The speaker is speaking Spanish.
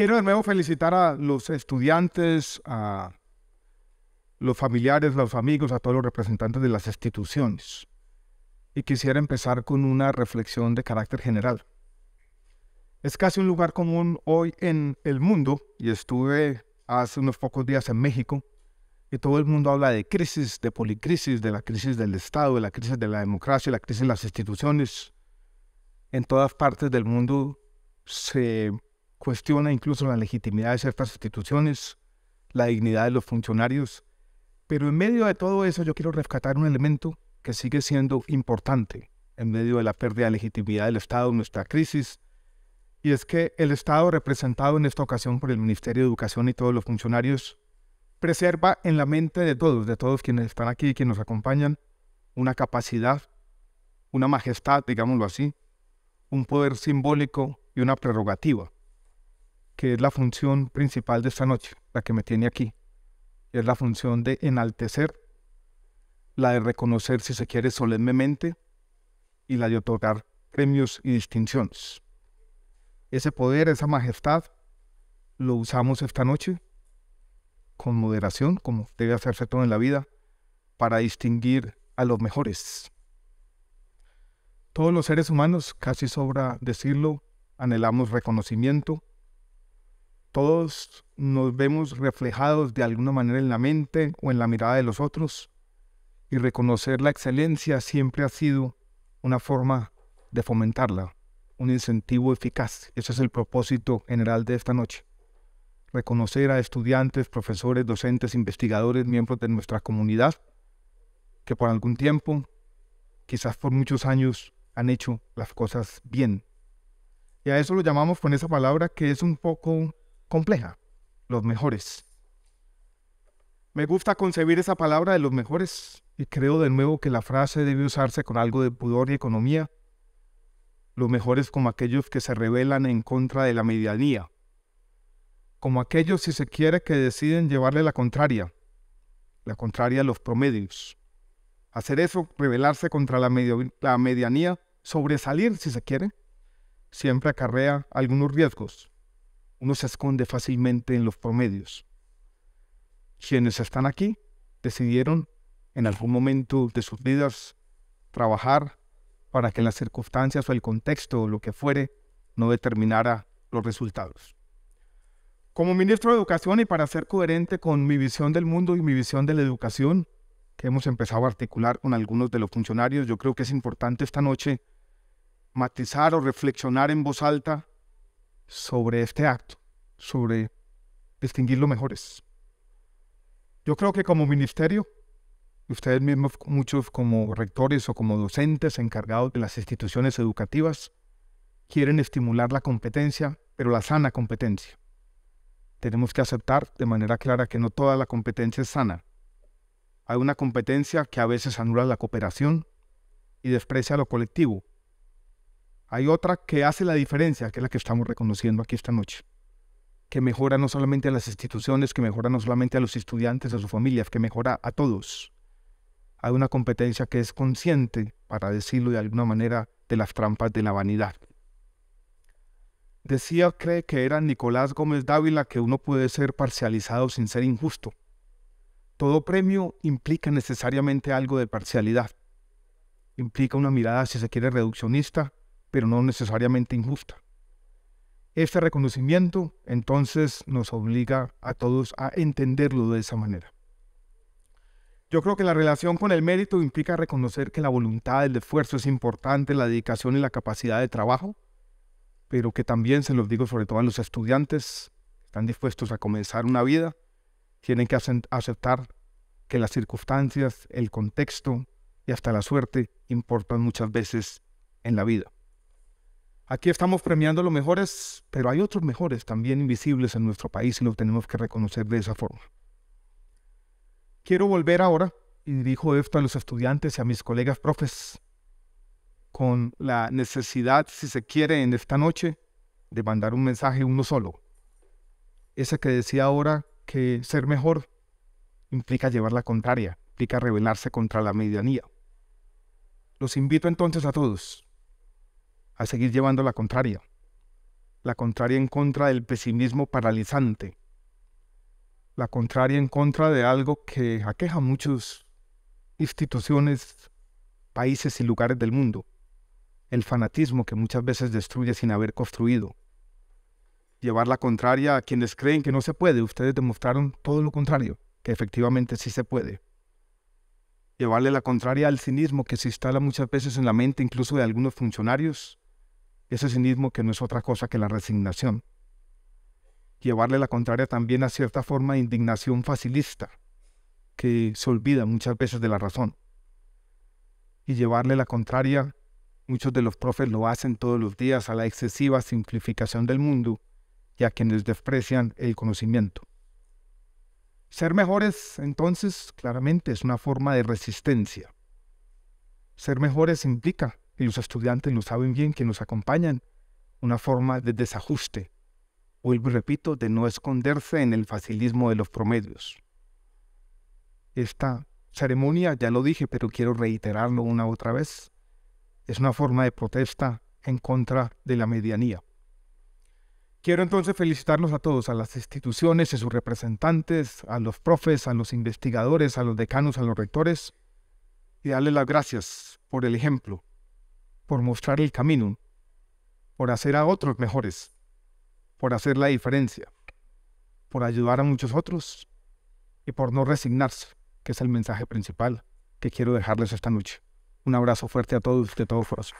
quiero de nuevo felicitar a los estudiantes, a los familiares, los amigos, a todos los representantes de las instituciones. Y quisiera empezar con una reflexión de carácter general. Es casi un lugar común hoy en el mundo, y estuve hace unos pocos días en México, y todo el mundo habla de crisis, de policrisis, de la crisis del Estado, de la crisis de la democracia, de la crisis de las instituciones. En todas partes del mundo se cuestiona incluso la legitimidad de ciertas instituciones, la dignidad de los funcionarios. Pero en medio de todo eso yo quiero rescatar un elemento que sigue siendo importante en medio de la pérdida de legitimidad del Estado en nuestra crisis, y es que el Estado, representado en esta ocasión por el Ministerio de Educación y todos los funcionarios, preserva en la mente de todos, de todos quienes están aquí y quienes nos acompañan, una capacidad, una majestad, digámoslo así, un poder simbólico y una prerrogativa que es la función principal de esta noche, la que me tiene aquí. Es la función de enaltecer, la de reconocer, si se quiere, solemnemente, y la de otorgar premios y distinciones. Ese poder, esa majestad, lo usamos esta noche con moderación, como debe hacerse todo en la vida, para distinguir a los mejores. Todos los seres humanos, casi sobra decirlo, anhelamos reconocimiento, todos nos vemos reflejados de alguna manera en la mente o en la mirada de los otros y reconocer la excelencia siempre ha sido una forma de fomentarla, un incentivo eficaz. Ese es el propósito general de esta noche. Reconocer a estudiantes, profesores, docentes, investigadores, miembros de nuestra comunidad que por algún tiempo, quizás por muchos años, han hecho las cosas bien. Y a eso lo llamamos con esa palabra que es un poco compleja, los mejores. Me gusta concebir esa palabra de los mejores y creo de nuevo que la frase debe usarse con algo de pudor y economía. Los mejores como aquellos que se rebelan en contra de la medianía, como aquellos si se quiere que deciden llevarle la contraria, la contraria a los promedios. Hacer eso, rebelarse contra la, la medianía, sobresalir si se quiere, siempre acarrea algunos riesgos uno se esconde fácilmente en los promedios. Quienes están aquí decidieron en algún momento de sus vidas trabajar para que las circunstancias o el contexto o lo que fuere no determinara los resultados. Como ministro de Educación y para ser coherente con mi visión del mundo y mi visión de la educación, que hemos empezado a articular con algunos de los funcionarios, yo creo que es importante esta noche matizar o reflexionar en voz alta sobre este acto, sobre distinguir los mejores. Yo creo que como ministerio, y ustedes mismos, muchos como rectores o como docentes encargados de las instituciones educativas, quieren estimular la competencia, pero la sana competencia. Tenemos que aceptar de manera clara que no toda la competencia es sana. Hay una competencia que a veces anula la cooperación y desprecia lo colectivo, hay otra que hace la diferencia, que es la que estamos reconociendo aquí esta noche, que mejora no solamente a las instituciones, que mejora no solamente a los estudiantes, a sus familias, que mejora a todos. Hay una competencia que es consciente, para decirlo de alguna manera, de las trampas de la vanidad. Decía, cree que era Nicolás Gómez Dávila que uno puede ser parcializado sin ser injusto. Todo premio implica necesariamente algo de parcialidad. Implica una mirada, si se quiere, reduccionista, pero no necesariamente injusta. Este reconocimiento entonces nos obliga a todos a entenderlo de esa manera. Yo creo que la relación con el mérito implica reconocer que la voluntad, el esfuerzo es importante, la dedicación y la capacidad de trabajo, pero que también, se los digo sobre todo a los estudiantes, están dispuestos a comenzar una vida, tienen que aceptar que las circunstancias, el contexto y hasta la suerte importan muchas veces en la vida. Aquí estamos premiando los mejores, pero hay otros mejores también invisibles en nuestro país y los tenemos que reconocer de esa forma. Quiero volver ahora, y dirijo esto a los estudiantes y a mis colegas profes, con la necesidad, si se quiere, en esta noche, de mandar un mensaje uno solo. Ese que decía ahora que ser mejor implica llevar la contraria, implica rebelarse contra la medianía. Los invito entonces a todos a seguir llevando la contraria, la contraria en contra del pesimismo paralizante, la contraria en contra de algo que aqueja a muchas instituciones, países y lugares del mundo, el fanatismo que muchas veces destruye sin haber construido. Llevar la contraria a quienes creen que no se puede, ustedes demostraron todo lo contrario, que efectivamente sí se puede. Llevarle la contraria al cinismo que se instala muchas veces en la mente incluso de algunos funcionarios ese cinismo que no es otra cosa que la resignación. Llevarle la contraria también a cierta forma de indignación facilista, que se olvida muchas veces de la razón. Y llevarle la contraria, muchos de los profes lo hacen todos los días a la excesiva simplificación del mundo y a quienes desprecian el conocimiento. Ser mejores, entonces, claramente es una forma de resistencia. Ser mejores implica y los estudiantes lo saben bien, que nos acompañan, una forma de desajuste. o y repito, de no esconderse en el facilismo de los promedios. Esta ceremonia, ya lo dije, pero quiero reiterarlo una otra vez, es una forma de protesta en contra de la medianía. Quiero entonces felicitarnos a todos, a las instituciones, a sus representantes, a los profes, a los investigadores, a los decanos, a los rectores, y darles las gracias por el ejemplo, por mostrar el camino, por hacer a otros mejores, por hacer la diferencia, por ayudar a muchos otros y por no resignarse, que es el mensaje principal que quiero dejarles esta noche. Un abrazo fuerte a todos de todo corazón.